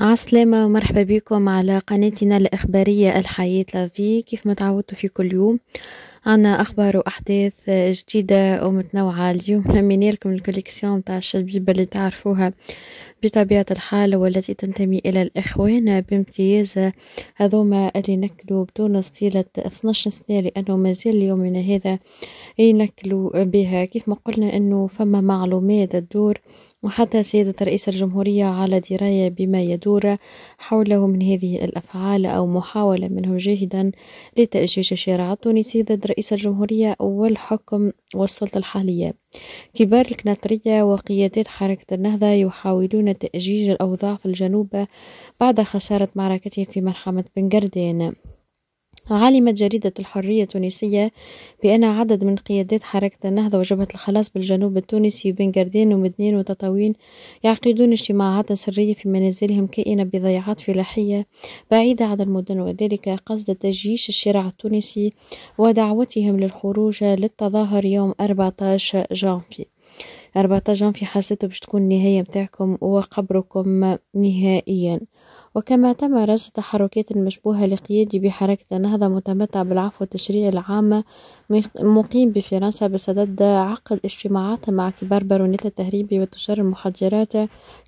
عسلامة ومرحبا بكم على قناتنا الإخبارية الحياة لافي كيف ما تعودتوا في كل يوم عنا أخبار وأحداث جديدة ومتنوعة اليوم لمينا لكم الكوليكسيون متاع الشبيبة اللي تعرفوها بطبيعة الحال والتي تنتمي إلى الإخوان بامتياز هذوما اللي نكلوا بتونس طيلة 12 سنة لأنه مازال من هذا ينكلوا بها كيف ما قلنا أنه فما معلومات تدور وحتى سيدة رئيس الجمهورية على دراية بما يدور حوله من هذه الأفعال أو محاولة منه جاهدا لتأجيج الشارع التونسي ضد رئيس الجمهورية والحكم والسلطة الحالية كبار الكناترية وقيادات حركة النهضة يحاولون تأجيج الأوضاع في الجنوب بعد خسارة معركتهم في ملحمة بنغردين علمت جريدة الحرية التونسية بأن عدد من قيادات حركة النهضة وجبهة الخلاص بالجنوب التونسي بين جردين ومدنين وتطاوين يعقدون اجتماعات سرية في منازلهم كائنة بضيعات فلاحية بعيدة عن المدن وذلك قصد تجييش الشرع التونسي ودعوتهم للخروج للتظاهر يوم 14 جانفي 14 جانفي حسيتو باش تكون النهاية متاعكم وقبركم نهائيا وكما تم رصد تحركات مشبوهة لقيادي بحركة النهضة متمتع بالعفو التشريعي العام مقيم بفرنسا بصدد عقد اجتماعات مع كبار بارونات التهريب وتجار المخدرات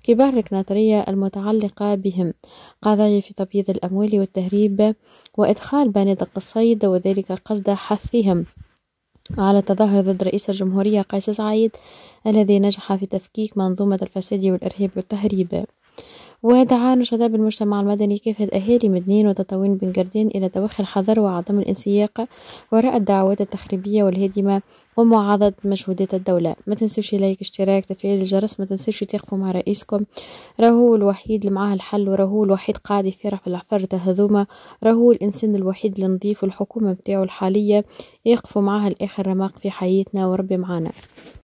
كبار الكناترية المتعلقة بهم قضايا في تبييض الأموال والتهريب وإدخال بنادق الصيد وذلك قصد حثهم على التظاهر ضد رئيس الجمهورية قيس سعيد الذي نجح في تفكيك منظومة الفساد والإرهاب والتهريب ودعانا شباب المجتمع المدني كافة أهالي مدنين وتطاوين بن جردين إلى توخي الحذر وعدم الانسياق وراء الدعوات التخريبية والهادمة ومعارضة مجهودات الدولة ما تنسوش لايك اشتراك تفعيل الجرس ما تنسوش تقفوا مع رئيسكم راهو الوحيد اللي معاه الحل وراهو الوحيد قاعد يفرح في العفر هذوما راهو الإنسان الوحيد اللي نظيف والحكومة بتاعه الحالية يقفوا معها الآخر رماق في حياتنا وربي معانا